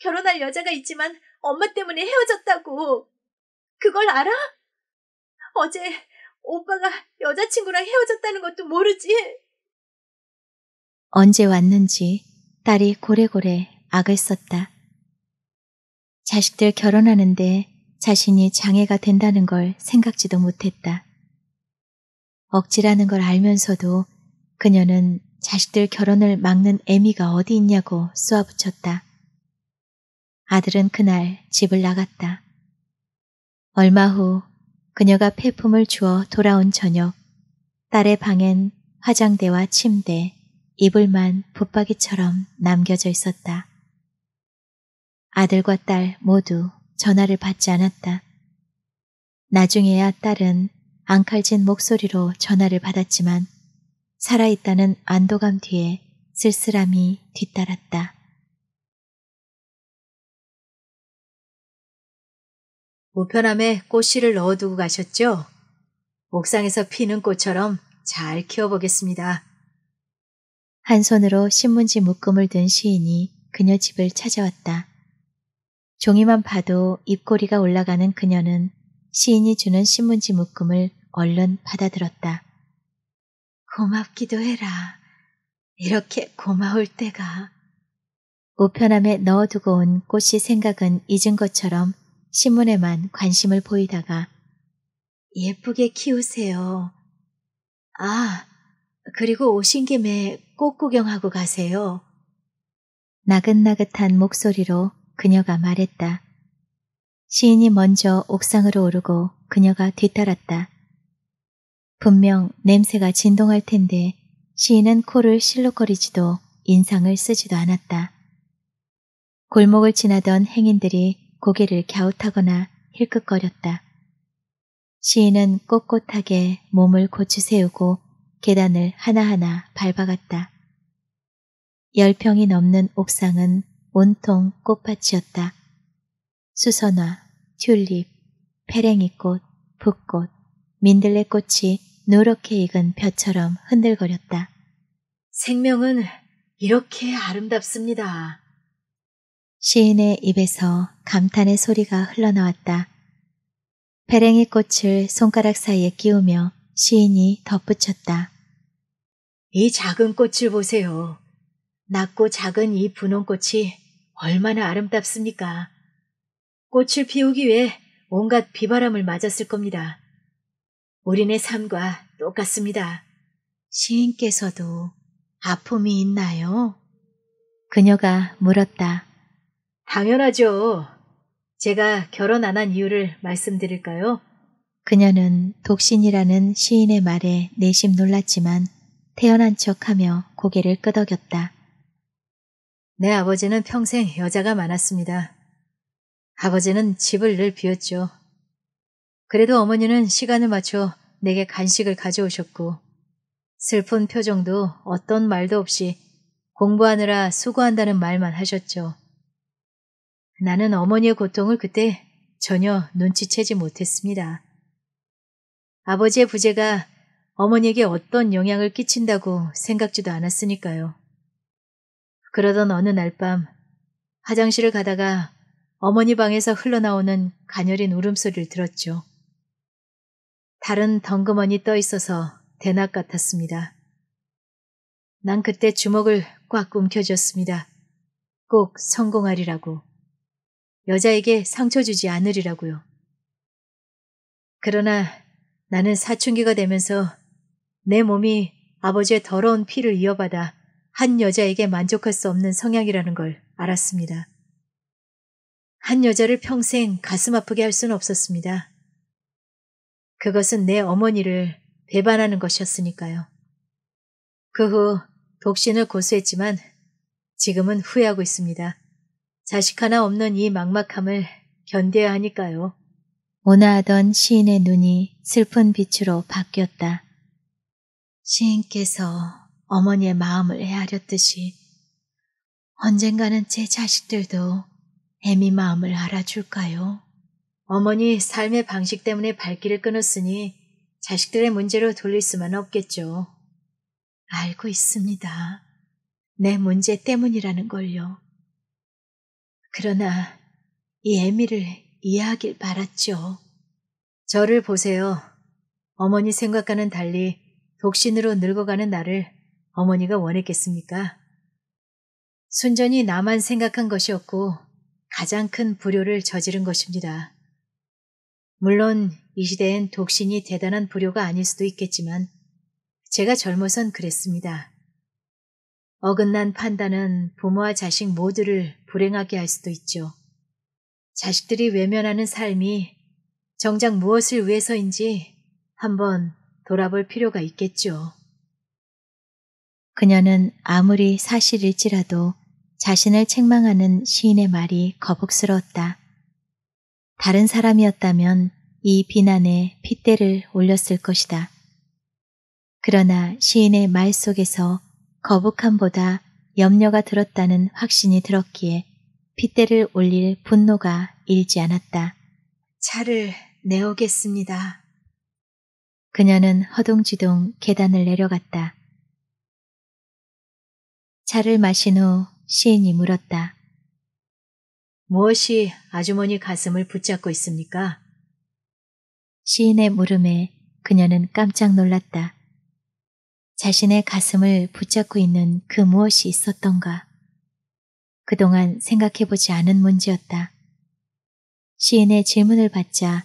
결혼할 여자가 있지만 엄마 때문에 헤어졌다고. 그걸 알아? 어제 오빠가 여자친구랑 헤어졌다는 것도 모르지? 언제 왔는지 딸이 고래고래 악을 썼다. 자식들 결혼하는데 자신이 장애가 된다는 걸 생각지도 못했다. 억지라는 걸 알면서도 그녀는 자식들 결혼을 막는 애미가 어디 있냐고 쏘아붙였다. 아들은 그날 집을 나갔다. 얼마 후 그녀가 폐품을 주어 돌아온 저녁 딸의 방엔 화장대와 침대, 이불만 붙박이처럼 남겨져 있었다. 아들과 딸 모두 전화를 받지 않았다. 나중에야 아 딸은 앙칼진 목소리로 전화를 받았지만 살아있다는 안도감 뒤에 쓸쓸함이 뒤따랐다. 우편함에 꽃씨를 넣어두고 가셨죠? 옥상에서 피는 꽃처럼 잘 키워보겠습니다. 한 손으로 신문지 묶음을 든 시인이 그녀 집을 찾아왔다. 종이만 봐도 입꼬리가 올라가는 그녀는 시인이 주는 신문지 묶음을 얼른 받아들었다. 고맙기도 해라. 이렇게 고마울 때가. 우편함에 넣어두고 온 꽃이 생각은 잊은 것처럼 신문에만 관심을 보이다가 예쁘게 키우세요. 아, 그리고 오신 김에 꽃 구경하고 가세요. 나긋나긋한 목소리로 그녀가 말했다. 시인이 먼저 옥상으로 오르고 그녀가 뒤따랐다. 분명 냄새가 진동할 텐데 시인은 코를 실룩거리지도 인상을 쓰지도 않았다. 골목을 지나던 행인들이 고개를 갸웃하거나 힐끗거렸다. 시인은 꼿꼿하게 몸을 고추 세우고 계단을 하나하나 밟아갔다. 열 평이 넘는 옥상은 온통 꽃밭이었다. 수선화, 튤립, 페랭이꽃, 붓꽃, 민들레꽃이 노랗게 익은 벼처럼 흔들거렸다. 생명은 이렇게 아름답습니다. 시인의 입에서 감탄의 소리가 흘러나왔다. 베랭이 꽃을 손가락 사이에 끼우며 시인이 덧붙였다. 이 작은 꽃을 보세요. 낮고 작은 이 분홍 꽃이 얼마나 아름답습니까? 꽃을 피우기 위해 온갖 비바람을 맞았을 겁니다. 우리네 삶과 똑같습니다. 시인께서도 아픔이 있나요? 그녀가 물었다. 당연하죠. 제가 결혼 안 한 이유를 말씀드릴까요? 그녀는 독신이라는 시인의 말에 내심 놀랐지만 태연한 척하며 고개를 끄덕였다. 내 아버지는 평생 여자가 많았습니다. 아버지는 집을 늘 비웠죠. 그래도 어머니는 시간을 맞춰 내게 간식을 가져오셨고 슬픈 표정도 어떤 말도 없이 공부하느라 수고한다는 말만 하셨죠. 나는 어머니의 고통을 그때 전혀 눈치채지 못했습니다. 아버지의 부재가 어머니에게 어떤 영향을 끼친다고 생각지도 않았으니까요. 그러던 어느 날 밤 화장실을 가다가 어머니 방에서 흘러나오는 가녀린 울음소리를 들었죠. 다른 덩그머니 떠 있어서 대낮 같았습니다. 난 그때 주먹을 꽉 움켜쥐었습니다. 꼭 성공하리라고. 여자에게 상처 주지 않으리라고요. 그러나 나는 사춘기가 되면서 내 몸이 아버지의 더러운 피를 이어받아 한 여자에게 만족할 수 없는 성향이라는 걸 알았습니다. 한 여자를 평생 가슴 아프게 할 수는 없었습니다. 그것은 내 어머니를 배반하는 것이었으니까요. 그 후 독신을 고수했지만 지금은 후회하고 있습니다. 자식 하나 없는 이 막막함을 견뎌야 하니까요. 온화하던 시인의 눈이 슬픈 빛으로 바뀌었다. 시인께서 어머니의 마음을 헤아렸듯이 언젠가는 제 자식들도 애미 마음을 알아줄까요? 어머니 삶의 방식 때문에 발길을 끊었으니 자식들의 문제로 돌릴 수만 없겠죠. 알고 있습니다. 내 문제 때문이라는 걸요. 그러나 이 애미를 이해하길 바랐죠. 저를 보세요. 어머니 생각과는 달리 독신으로 늙어가는 나를 어머니가 원했겠습니까? 순전히 나만 생각한 것이었고 가장 큰 불효를 저지른 것입니다. 물론 이 시대엔 독신이 대단한 불효가 아닐 수도 있겠지만 제가 젊어선 그랬습니다. 어긋난 판단은 부모와 자식 모두를 불행하게 할 수도 있죠. 자식들이 외면하는 삶이 정작 무엇을 위해서인지 한번 돌아볼 필요가 있겠죠. 그녀는 아무리 사실일지라도 자신을 책망하는 시인의 말이 거북스러웠다. 다른 사람이었다면 이 비난에 핏대를 올렸을 것이다. 그러나 시인의 말 속에서 거북함보다 염려가 들었다는 확신이 들었기에 핏대를 올릴 분노가 일지 않았다. 차를 내오겠습니다. 그녀는 허둥지둥 계단을 내려갔다. 차를 마신 후 시인이 물었다. 무엇이 아주머니 가슴을 붙잡고 있습니까? 시인의 물음에 그녀는 깜짝 놀랐다. 자신의 가슴을 붙잡고 있는 그 무엇이 있었던가. 그동안 생각해보지 않은 문제였다. 시인의 질문을 받자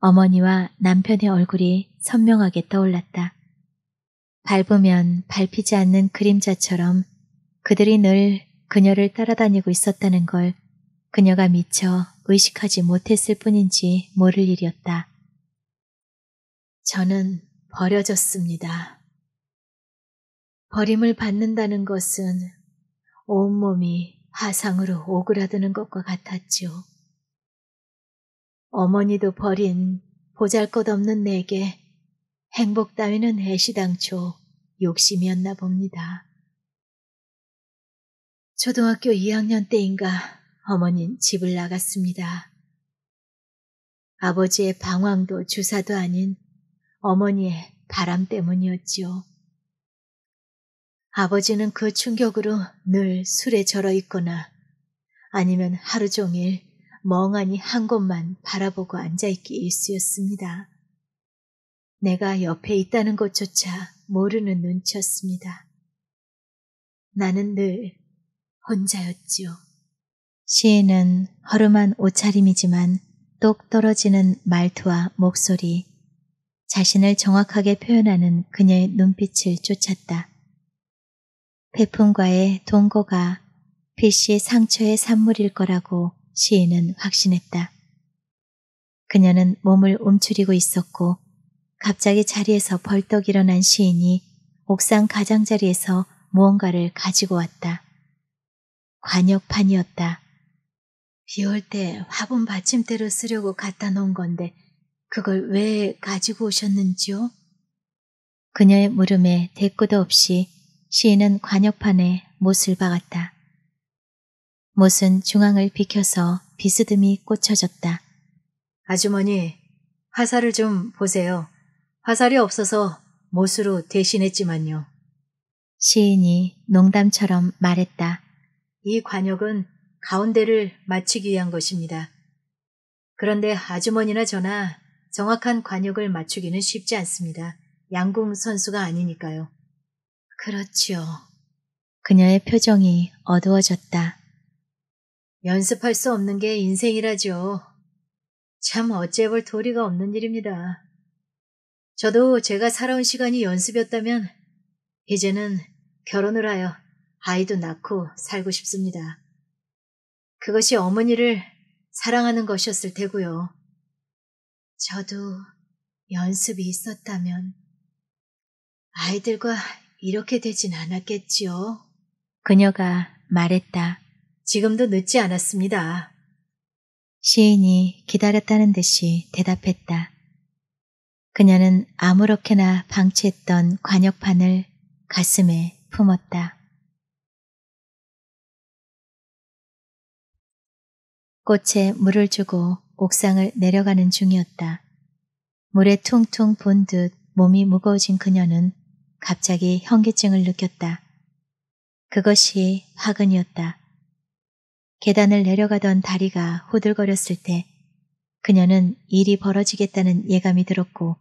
어머니와 남편의 얼굴이 선명하게 떠올랐다. 밟으면 밟히지 않는 그림자처럼 그들이 늘 그녀를 따라다니고 있었다는 걸 그녀가 미처 의식하지 못했을 뿐인지 모를 일이었다. 저는 버려졌습니다. 버림을 받는다는 것은 온몸이 화상으로 오그라드는 것과 같았지요. 어머니도 버린 보잘것없는 내게 행복 따위는 애시당초 욕심이었나 봅니다. 초등학교 2학년 때인가 어머닌 집을 나갔습니다. 아버지의 방황도 주사도 아닌 어머니의 바람 때문이었지요. 아버지는 그 충격으로 늘 술에 절어 있거나 아니면 하루 종일 멍하니 한 곳만 바라보고 앉아있기 일쑤였습니다. 내가 옆에 있다는 것조차 모르는 눈치였습니다. 나는 늘 혼자였지요. 시에는 허름한 옷차림이지만 똑 떨어지는 말투와 목소리, 자신을 정확하게 표현하는 그녀의 눈빛을 쫓았다. 배품과의 동거가 B씨의 상처의 산물일 거라고 시인은 확신했다. 그녀는 몸을 움츠리고 있었고 갑자기 자리에서 벌떡 일어난 시인이 옥상 가장자리에서 무언가를 가지고 왔다. 관역판이었다. 비올 때 화분 받침대로 쓰려고 갖다 놓은 건데 그걸 왜 가지고 오셨는지요? 그녀의 물음에 대꾸도 없이 시인은 관역판에 못을 박았다. 못은 중앙을 비켜서 비스듬히 꽂혀졌다. 아주머니, 화살을 좀 보세요. 화살이 없어서 못으로 대신했지만요. 시인이 농담처럼 말했다. 이 관역은 가운데를 맞추기 위한 것입니다. 그런데 아주머니나 저나 정확한 관역을 맞추기는 쉽지 않습니다. 양궁 선수가 아니니까요. 그렇지요. 그녀의 표정이 어두워졌다. 연습할 수 없는 게 인생이라지요. 참 어째볼 도리가 없는 일입니다. 저도 제가 살아온 시간이 연습이었다면 이제는 결혼을 하여 아이도 낳고 살고 싶습니다. 그것이 어머니를 사랑하는 것이었을 테고요. 저도 연습이 있었다면 아이들과 이렇게 되진 않았겠지요. 그녀가 말했다. 지금도 늦지 않았습니다. 시인이 기다렸다는 듯이 대답했다. 그녀는 아무렇게나 방치했던 관역판을 가슴에 품었다. 꽃에 물을 주고 옥상을 내려가는 중이었다. 물에 퉁퉁 분 듯 몸이 무거워진 그녀는 갑자기 현기증을 느꼈다. 그것이 화근이었다. 계단을 내려가던 다리가 호들거렸을 때 그녀는 일이 벌어지겠다는 예감이 들었고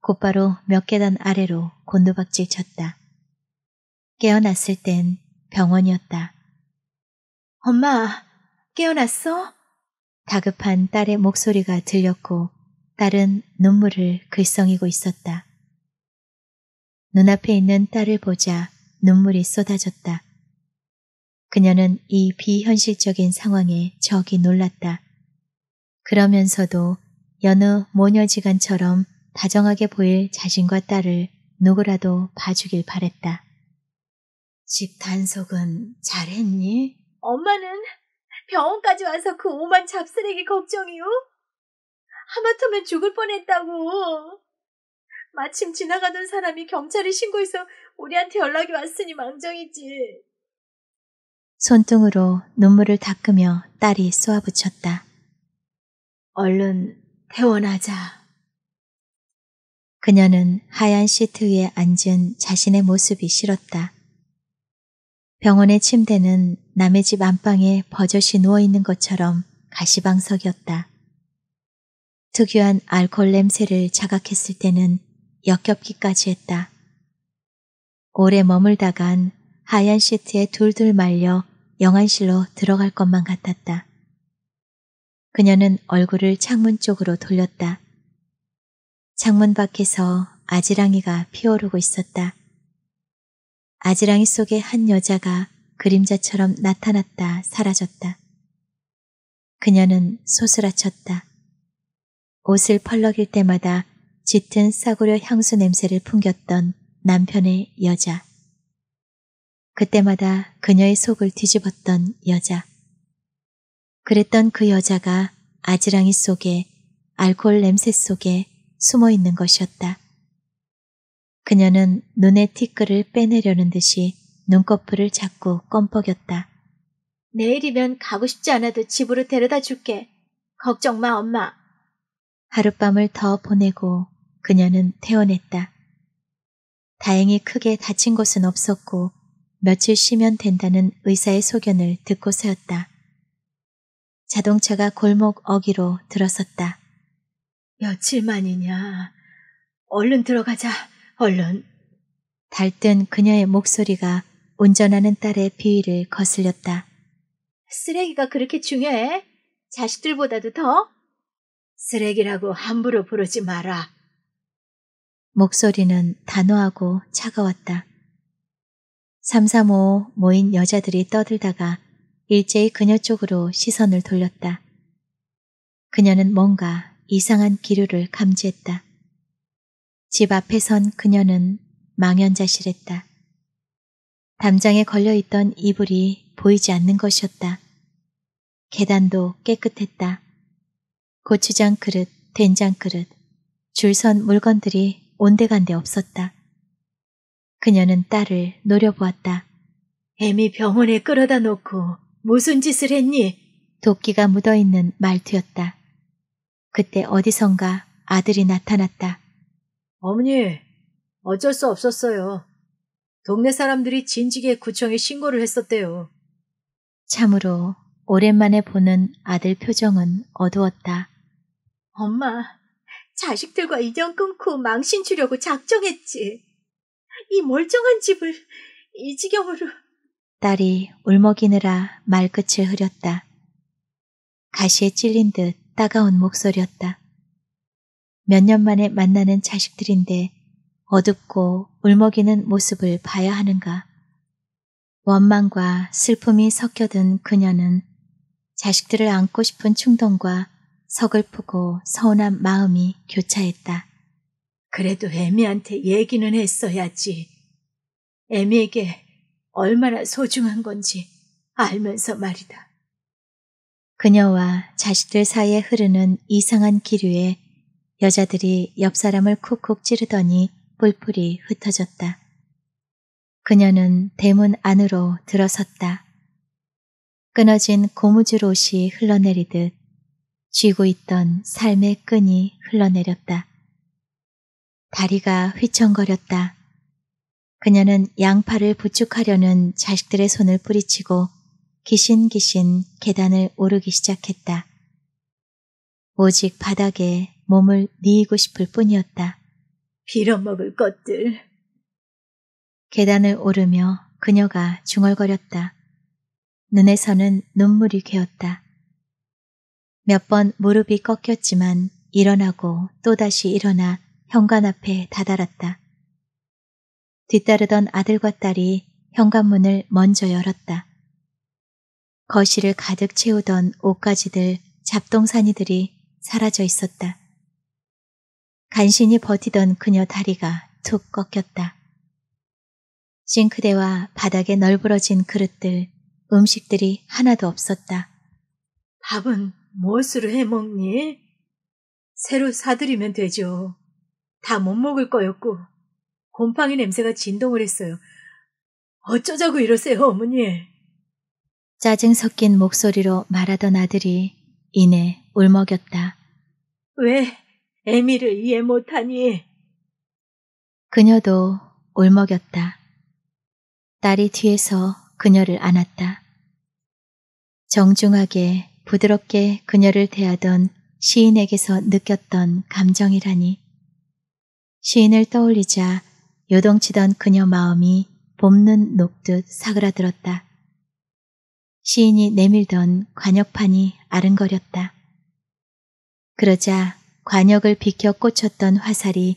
곧바로 몇 계단 아래로 곤두박질 쳤다. 깨어났을 땐 병원이었다. 엄마, 깨어났어? 다급한 딸의 목소리가 들렸고 딸은 눈물을 글썽이고 있었다. 눈앞에 있는 딸을 보자 눈물이 쏟아졌다. 그녀는 이 비현실적인 상황에 적이 놀랐다. 그러면서도 여느 모녀지간처럼 다정하게 보일 자신과 딸을 누구라도 봐주길 바랬다. 집 단속은 잘했니? 엄마는 병원까지 와서 그 오만 잡쓰레기 걱정이요? 하마터면 죽을 뻔했다고. 마침 지나가던 사람이 경찰에 신고해서 우리한테 연락이 왔으니 망정이지. 손등으로 눈물을 닦으며 딸이 쏘아붙였다. 얼른 퇴원하자. 그녀는 하얀 시트 위에 앉은 자신의 모습이 싫었다. 병원의 침대는 남의 집 안방에 버젓이 누워있는 것처럼 가시방석이었다. 특유한 알코올 냄새를 자각했을 때는 역겹기까지 했다. 오래 머물다간 하얀 시트에 둘둘 말려 영안실로 들어갈 것만 같았다. 그녀는 얼굴을 창문 쪽으로 돌렸다. 창문 밖에서 아지랑이가 피어오르고 있었다. 아지랑이 속에 한 여자가 그림자처럼 나타났다 사라졌다. 그녀는 소스라쳤다. 옷을 펄럭일 때마다 짙은 사구려 향수 냄새를 풍겼던 남편의 여자. 그때마다 그녀의 속을 뒤집었던 여자. 그랬던 그 여자가 아지랑이 속에 알코올 냄새 속에 숨어 있는 것이었다. 그녀는 눈의 티끌을 빼내려는 듯이 눈꺼풀을 잡고 껌뻑였다. 내일이면 가고 싶지 않아도 집으로 데려다 줄게. 걱정 마, 엄마. 하룻밤을 더 보내고 그녀는 퇴원했다 다행히 크게 다친 곳은 없었고 며칠 쉬면 된다는 의사의 소견을 듣고 서였다. 자동차가 골목 어기로 들어섰다. 며칠 만이냐. 얼른 들어가자, 얼른. 달뜬 그녀의 목소리가 운전하는 딸의 비위를 거슬렸다. 쓰레기가 그렇게 중요해? 자식들보다도 더? 쓰레기라고 함부로 부르지 마라. 목소리는 단호하고 차가웠다. 335 모인 여자들이 떠들다가 일제히 그녀 쪽으로 시선을 돌렸다. 그녀는 뭔가 이상한 기류를 감지했다. 집 앞에선 그녀는 망연자실했다. 담장에 걸려있던 이불이 보이지 않는 것이었다. 계단도 깨끗했다. 고추장 그릇, 된장 그릇, 줄선 물건들이 온데간데 없었다. 그녀는 딸을 노려보았다. 애미 병원에 끌어다 놓고 무슨 짓을 했니? 도끼가 묻어있는 말투였다. 그때 어디선가 아들이 나타났다. 어머니, 어쩔 수 없었어요. 동네 사람들이 진지게 구청에 신고를 했었대요. 참으로 오랜만에 보는 아들 표정은 어두웠다. 엄마, 자식들과 인연 끊고 망신 주려고 작정했지. 이 멀쩡한 집을 이 지경으로. 딸이 울먹이느라 말끝을 흐렸다. 가시에 찔린 듯 따가운 목소리였다. 몇 년 만에 만나는 자식들인데 어둡고 울먹이는 모습을 봐야 하는가. 원망과 슬픔이 섞여든 그녀는 자식들을 안고 싶은 충동과 서글프고 서운한 마음이 교차했다. 그래도 애미한테 얘기는 했어야지. 애미에게 얼마나 소중한 건지 알면서 말이다. 그녀와 자식들 사이에 흐르는 이상한 기류에 여자들이 옆 사람을 쿡쿡 찌르더니 뿔뿔이 흩어졌다. 그녀는 대문 안으로 들어섰다. 끊어진 고무줄 옷이 흘러내리듯 쥐고 있던 삶의 끈이 흘러내렸다. 다리가 휘청거렸다. 그녀는 양팔을 부축하려는 자식들의 손을 뿌리치고 기신기신 계단을 오르기 시작했다. 오직 바닥에 몸을 니이고 싶을 뿐이었다. 빌어먹을 것들. 계단을 오르며 그녀가 중얼거렸다. 눈에서는 눈물이 괴었다. 몇번 무릎이 꺾였지만 일어나고 또다시 일어나 현관 앞에 다다랐다. 뒤따르던 아들과 딸이 현관문을 먼저 열었다. 거실을 가득 채우던 옷가지들 잡동사니들이 사라져 있었다. 간신히 버티던 그녀 다리가 툭 꺾였다. 싱크대와 바닥에 널브러진 그릇들, 음식들이 하나도 없었다. 밥은 무엇으로 해먹니? 새로 사드리면 되죠. 다 못 먹을 거였고 곰팡이 냄새가 진동을 했어요. 어쩌자고 이러세요, 어머니? 짜증 섞인 목소리로 말하던 아들이 이내 울먹였다. 왜 애미를 이해 못하니? 그녀도 울먹였다. 딸이 뒤에서 그녀를 안았다. 정중하게 부드럽게 그녀를 대하던 시인에게서 느꼈던 감정이라니. 시인을 떠올리자 요동치던 그녀 마음이 봄눈 녹듯 사그라들었다. 시인이 내밀던 관역판이 아른거렸다. 그러자 관역을 비켜 꽂혔던 화살이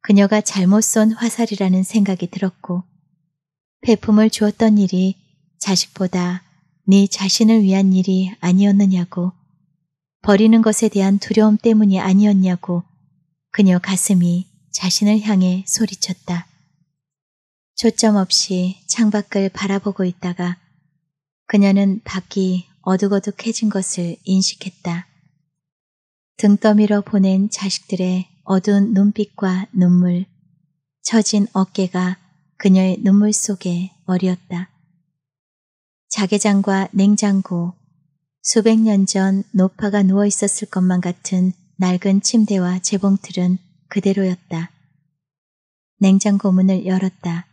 그녀가 잘못 쏜 화살이라는 생각이 들었고, 폐품을 주었던 일이 자식보다 네 자신을 위한 일이 아니었느냐고 버리는 것에 대한 두려움 때문이 아니었냐고 그녀 가슴이 자신을 향해 소리쳤다. 초점 없이 창밖을 바라보고 있다가 그녀는 밖이 어둑어둑해진 것을 인식했다. 등 떠밀어 보낸 자식들의 어두운 눈빛과 눈물, 처진 어깨가 그녀의 눈물 속에 어렸다. 자개장과 냉장고, 수백 년 전 노파가 누워 있었을 것만 같은 낡은 침대와 재봉틀은 그대로였다. 냉장고 문을 열었다.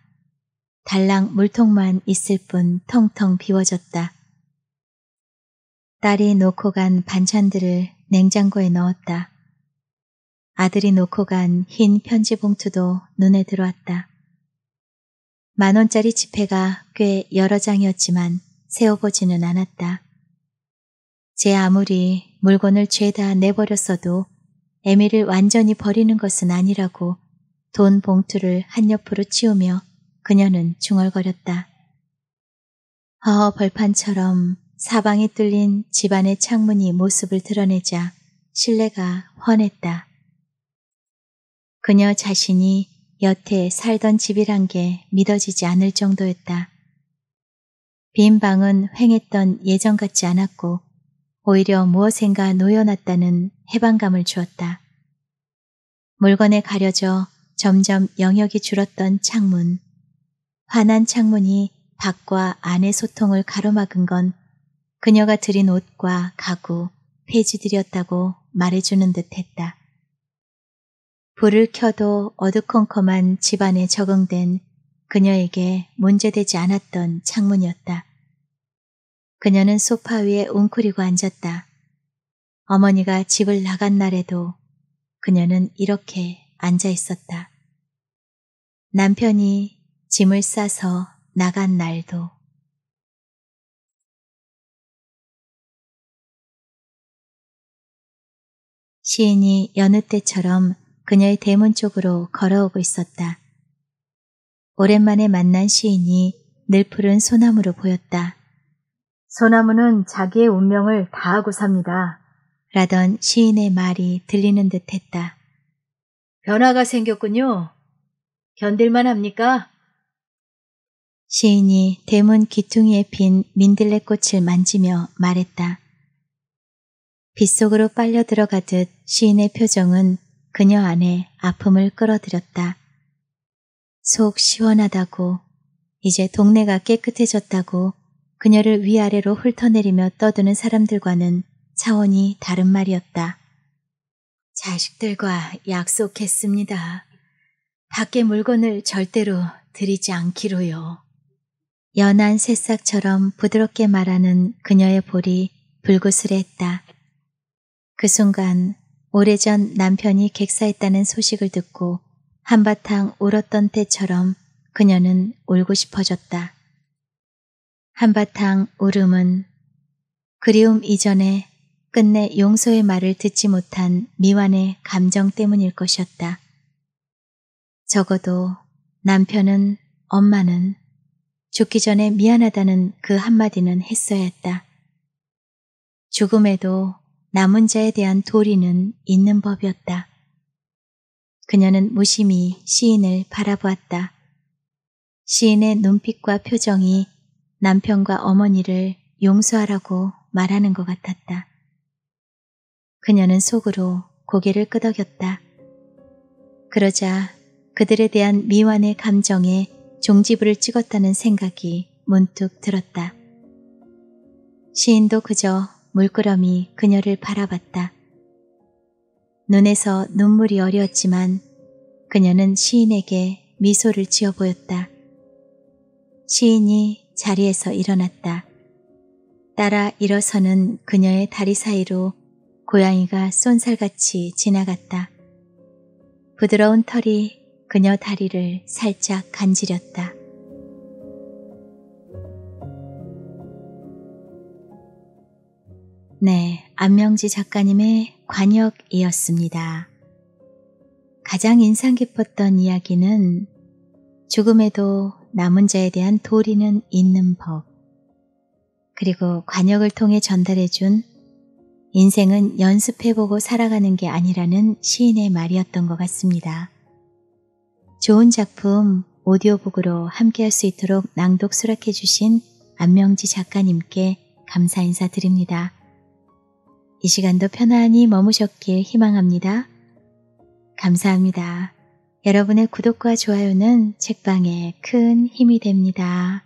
달랑 물통만 있을 뿐 텅텅 비워졌다. 딸이 놓고 간 반찬들을 냉장고에 넣었다. 아들이 놓고 간 흰 편지 봉투도 눈에 들어왔다. 만원짜리 지폐가 꽤 여러 장이었지만 세어보지는 않았다. 제 아무리 물건을 죄다 내버렸어도 애미를 완전히 버리는 것은 아니라고 돈 봉투를 한옆으로 치우며 그녀는 중얼거렸다. 허허 벌판처럼 사방에 뚫린 집안의 창문이 모습을 드러내자 신뢰가헌했다 그녀 자신이 여태 살던 집이란 게 믿어지지 않을 정도였다. 빈 방은 횡했던 예전 같지 않았고 오히려 무엇인가 놓여놨다는 해방감을 주었다. 물건에 가려져 점점 영역이 줄었던 창문. 환한 창문이 밖과 안의 소통을 가로막은 건 그녀가 들인 옷과 가구, 폐지들이었다고 말해주는 듯 했다. 불을 켜도 어두컴컴한 집안에 적응된 그녀에게 문제되지 않았던 창문이었다. 그녀는 소파 위에 웅크리고 앉았다. 어머니가 집을 나간 날에도 그녀는 이렇게 앉아 있었다. 남편이 짐을 싸서 나간 날도 시인이 여느 때처럼 그녀의 대문 쪽으로 걸어오고 있었다. 오랜만에 만난 시인이 늘 푸른 소나무로 보였다. 소나무는 자기의 운명을 다하고 삽니다. 라던 시인의 말이 들리는 듯 했다. 변화가 생겼군요. 견딜만 합니까? 시인이 대문 귀퉁이에핀 민들레 꽃을 만지며 말했다. 빗속으로 빨려 들어가듯 시인의 표정은 그녀 안에 아픔을 끌어들였다. 속 시원하다고 이제 동네가 깨끗해졌다고 그녀를 위아래로 훑어내리며 떠드는 사람들과는 차원이 다른 말이었다. 자식들과 약속했습니다. 밖에 물건을 절대로 들이지 않기로요. 연한 새싹처럼 부드럽게 말하는 그녀의 볼이 불구스레했다. 그 순간 오래전 남편이 객사했다는 소식을 듣고 한바탕 울었던 때처럼 그녀는 울고 싶어졌다. 한바탕 울음은 그리움 이전에 끝내 용서의 말을 듣지 못한 미완의 감정 때문일 것이었다. 적어도 남편은 엄마는 죽기 전에 미안하다는 그 한마디는 했어야 했다. 죽음에도 남은 자에 대한 도리는 있는 법이었다. 그녀는 무심히 시인을 바라보았다. 시인의 눈빛과 표정이 남편과 어머니를 용서하라고 말하는 것 같았다. 그녀는 속으로 고개를 끄덕였다. 그러자 그들에 대한 미완의 감정에 종지부를 찍었다는 생각이 문득 들었다. 시인도 그저 물끄러미 그녀를 바라봤다. 눈에서 눈물이 어렸지만 그녀는 시인에게 미소를 지어 보였다. 시인이 자리에서 일어났다. 따라 일어서는 그녀의 다리 사이로 고양이가 쏜살같이 지나갔다. 부드러운 털이 그녀 다리를 살짝 간지렸다. 안명지 작가님의 관역이었습니다. 가장 인상 깊었던 이야기는 죽음에도 남은 자에 대한 도리는 있는 법. 그리고 관역을 통해 전달해준 인생은 연습해보고 살아가는 게 아니라는 시인의 말이었던 것 같습니다. 좋은 작품 오디오북으로 함께할 수 있도록 낭독 수락해주신 안명지 작가님께 감사 인사드립니다. 이 시간도 편안히 머무셨길 희망합니다. 감사합니다. 여러분의 구독과 좋아요는 책방에 큰 힘이 됩니다.